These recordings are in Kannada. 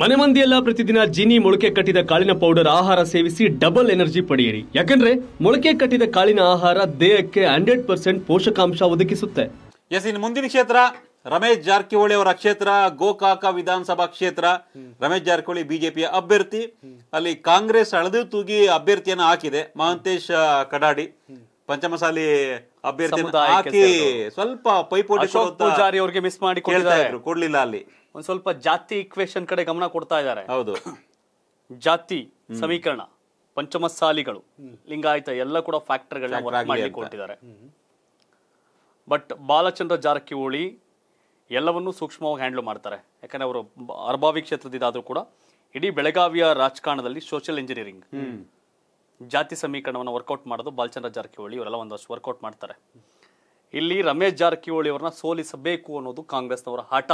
ಮನೆ ಮಂದಿಯೆಲ್ಲ ಪ್ರತಿದಿನ ಜೀನಿ ಮೊಳಕೆ ಕಟ್ಟಿದ ಕಾಳಿನ ಪೌಡರ್ ಆಹಾರ ಸೇವಿಸಿ ಡಬಲ್ ಎನರ್ಜಿ ಪಡೆಯಿರಿ ಯಾಕಂದ್ರೆ ಮೊಳಕೆ ಕಟ್ಟಿದ ಕಾಳಿನ ಆಹಾರ ದೇಹಕ್ಕೆ ಹಂಡ್ರೆಡ್ ಪರ್ಸೆಂಟ್ ಪೋಷಕಾಂಶ ಒದಗಿಸುತ್ತೆ ಎಸ್ ಇನ್ ಮುಂದಿನ ಕ್ಷೇತ್ರ ರಮೇಶ್ ಜಾರಕಿಹೊಳಿ ಅವರ ಕ್ಷೇತ್ರ ಗೋಕಾಕ ವಿಧಾನಸಭಾ ಕ್ಷೇತ್ರ ರಮೇಶ್ ಜಾರಕಿಹೊಳಿ ಬಿಜೆಪಿಯ ಅಭ್ಯರ್ಥಿ ಅಲ್ಲಿ ಕಾಂಗ್ರೆಸ್ ಅಳದು ತೂಗಿ ಅಭ್ಯರ್ಥಿಯನ್ನು ಹಾಕಿದೆ ಮಹಂತೇಶ್ ಕಡಾಡಿ ಪಂಚಮಸಾಲಿ ಅಭ್ಯರ್ಥಿ ಹಾಕಿ ಸ್ವಲ್ಪ ಪೈಪೋಟಿ ಮಿಸ್ ಮಾಡಿ ಕೊಡ್ಲಿಲ್ಲ ಅಲ್ಲಿ ಒಂದ್ ಸ್ವಲ್ಪ ಜಾತಿ ಇಕ್ವೇಶನ್ ಕಡೆ ಗಮನ ಕೊಡ್ತಾ ಇದ್ದಾರೆ ಹೌದು ಜಾತಿ ಸಮೀಕರಣ ಪಂಚಮಸಾಲಿಗಳು ಲಿಂಗಾಯತ ಎಲ್ಲ ಕೂಡ ಫ್ಯಾಕ್ಟರ್ಗಳನ್ನ ಕೊಟ್ಟಿದ್ದಾರೆ ಬಟ್ ಬಾಲಚಂದ್ರ ಜಾರಕಿಹೊಳಿ ಎಲ್ಲವನ್ನೂ ಸೂಕ್ಷ್ಮವಾಗಿ ಹ್ಯಾಂಡಲ್ ಮಾಡ್ತಾರೆ ಯಾಕಂದ್ರೆ ಅವರು ಅರ್ಬಾವಿ ಕ್ಷೇತ್ರದಿದ್ದಾದರೂ ಕೂಡ ಇಡೀ ಬೆಳಗಾವಿಯ ರಾಜಕಾರಣದಲ್ಲಿ ಸೋಷಿಯಲ್ ಇಂಜಿನಿಯರಿಂಗ್ ಜಾತಿ ಸಮೀಕರಣವನ್ನು ವರ್ಕೌಟ್ ಮಾಡೋದು ಬಾಲಚಂದ್ರ ಜಾರಕಿಹೊಳಿ ಇವರೆಲ್ಲ ಒಂದಷ್ಟು ವರ್ಕೌಟ್ ಮಾಡ್ತಾರೆ ಇಲ್ಲಿ ರಮೇಶ್ ಜಾರಕಿಹೊಳಿ ಅವರನ್ನ ಸೋಲಿಸಬೇಕು ಅನ್ನೋದು ಕಾಂಗ್ರೆಸ್ನವರ ಹಠ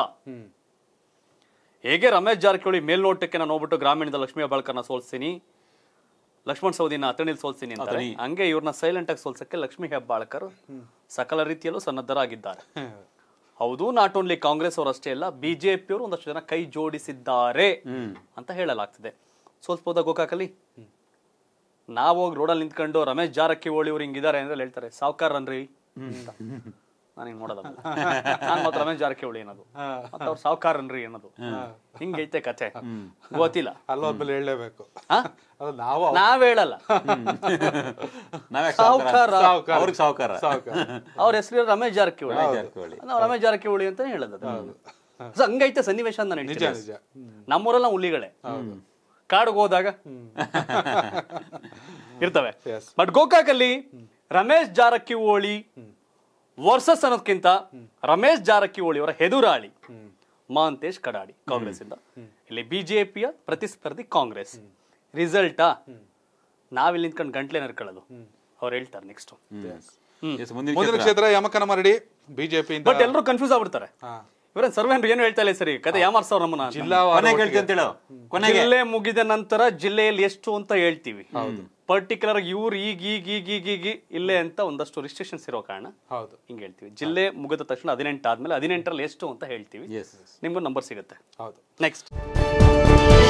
ಹೇಗೆ ರಮೇಶ್ ಜಾರಕಿಹೊಳಿ ಮೇಲ್ನೋಟಕ್ಕೆ ನಾನು ಹೋಗ್ಬಿಟ್ಟು ಗ್ರಾಮೀಣದ ಲಕ್ಷ್ಮೀ ಹೆಬ್ಬಾಳ್ಕರ್ನ ಸೋಲ್ಸ್ತೀನಿ ಲಕ್ಷ್ಮಣ್ ಸೌದಿನ ಅತಣಿಲ್ ಸೋಲ್ಸಿನಿ ಅಂತ ಹಂಗೆ ಇವ್ರನ್ನ ಸೈಲೆಂಟ್ ಆಗಿ ಸೋಲ್ಸಕ್ಕೆ ಲಕ್ಷ್ಮೀ ಹೆಬ್ಬಾಳ್ಕರ್ ಸಕಲ ರೀತಿಯಲ್ಲೂ ಸನ್ನದ್ಧರಾಗಿದ್ದಾರೆ ಹೌದು ನಾಟ್ ಓನ್ಲಿ ಕಾಂಗ್ರೆಸ್ ಅವರು ಅಷ್ಟೇ ಅಲ್ಲ ಅವರು ಒಂದಷ್ಟು ಜನ ಕೈ ಜೋಡಿಸಿದ್ದಾರೆ ಅಂತ ಹೇಳಲಾಗ್ತಿದೆ ಸೋಲ್ಸ್ಬೋದ ಗೋಕಾಕಲಿ ನಾವ್ ಹೋಗಿ ರೋಡಲ್ಲಿ ನಿಂತ್ಕೊಂಡು ರಮೇಶ್ ಜಾರಕಿಹೊಳಿ ಅವ್ರು ಹಿಂಗಿದ್ದಾರೆ ಅಂದ್ರೆ ಹೇಳ್ತಾರೆ ಸಾವ್ಕಾರ್ ಅನ್ರಿ ಹಿಂಗೆ ನೋಡೋದ ನಾನು ಮಾತ್ರ ರಮೇಶ್ ಜಾರಕಿಹೊಳಿ ಅವ್ರ ಮತ್ತೆ ಅವ್ರು ಸಾವುಕಾರನ್ರಿ ಏನದು ಹಿಂಗೈತೆ ಕತೆ ಗೊತ್ತಿಲ್ಲ ಅಲ್ಲೊಬ್ಬಲ್ಲಿ ಹೇಳಲೇಬೇಕು ನಾವು ನಾವ್ ಹೇಳಲ್ಲ ಸಾವುಕಾರ ಅವ್ರಿಗೆ ಸಾವುಕಾರ ಅವ್ರ ಹೆಸರು ರಮೇಶ್ ಜಾರಕಿಹೊಳಿ ನಾವು ರಮೇಶ್ ಜಾರಕಿಹೊಳಿ ಅಂತ ಹೇಳೋದು ಹಂಗೈತೆ ಸನ್ನಿವೇಶ ಅಂತ ನಾನು ನಮ್ಮೂರೆಲ್ಲ ಹುಲಿಗಳೇ ಕಾಡಿಗೆ ಹೋದಾಗ ಇರ್ತವೆ ಬಟ್ ಗೋಕಾಕಲ್ಲಿ ರಮೇಶ್ ಜಾರಕಿಹೊಳಿ ವರ್ಸಸ ಅನ್ನಕ್ಕಿಂತ ರಮೇಶ್ ಜಾರಕಿ ಹೊಳಿಯವರ ಹೆದುರಾಳಿ ಮಂತೆш ಕಡಾಡಿ ಕಾಂಗ್ರೆಸ್ ಇಂದ ಇಲ್ಲಿ ಬಿಜೆಪಿ ಯಾ ಪ್ರತಿಸ್ಪರ್ಧಿ ಕಾಂಗ್ರೆಸ್ ರಿಜಲ್ಟ್ ನಾವ ಇಲ್ಲಿಂದ ಕಂಟ ಗಂಟಲೇ ನರ್ಕಕಳದು ಅವರು ಹೇಳ್ತಾರೆ ನೆಕ್ಸ್ಟ್ ಎಸ್ ಎಸ್ ಮುಂದಿನ ಕ್ಷೇತ್ರ ಯಮಕನಮರಡಿ ಬಿಜೆಪಿ ಇಂದ ಬಟ್ ಎಲ್ಲರೂ ಕನ್ಫ್ಯೂಸ್ ಆಗ್ಬಿಡ್ತಾರೆ ಆ ಇವರ ಸರ್ವೇಂದ್ರ ಏನು ಹೇಳ್ತಾ ಇಲ್ಲ ಸರಿ ಕತೆ ಯಾಮಾರ್ ನಮ್ಮನ್ನ ಕೊನೆಗೆ ಮುಗಿದ ನಂತರ ಜಿಲ್ಲೆಯಲ್ಲಿ ಎಷ್ಟು ಅಂತ ಹೇಳ್ತೀವಿ ಪರ್ಟಿಕ್ಯುಲರ್ ಇವ್ರು ಈಗ ಈಗ ಈಗ ಈಗ ಈಗ ಇಲ್ಲೇ ಅಂತ ಒಂದಷ್ಟು ರಿಸ್ಟ್ರಿಕ್ಷನ್ಸ್ ಇರೋ ಕಾರಣ ಹೌದು ಹಿಂಗೆ ಹೇಳ್ತೀವಿ ಜಿಲ್ಲೆ ಮುಗಿದ ತಕ್ಷಣ ಹದಿನೆಂಟು ಆದ್ಮೇಲೆ ಹದಿನೆಂಟರಲ್ಲಿ ಎಷ್ಟು ಅಂತ ಹೇಳ್ತೀವಿ ನಿಮ್ಗೂ ನಂಬರ್ ಸಿಗುತ್ತೆ ಹೌದು ನೆಕ್ಸ್ಟ್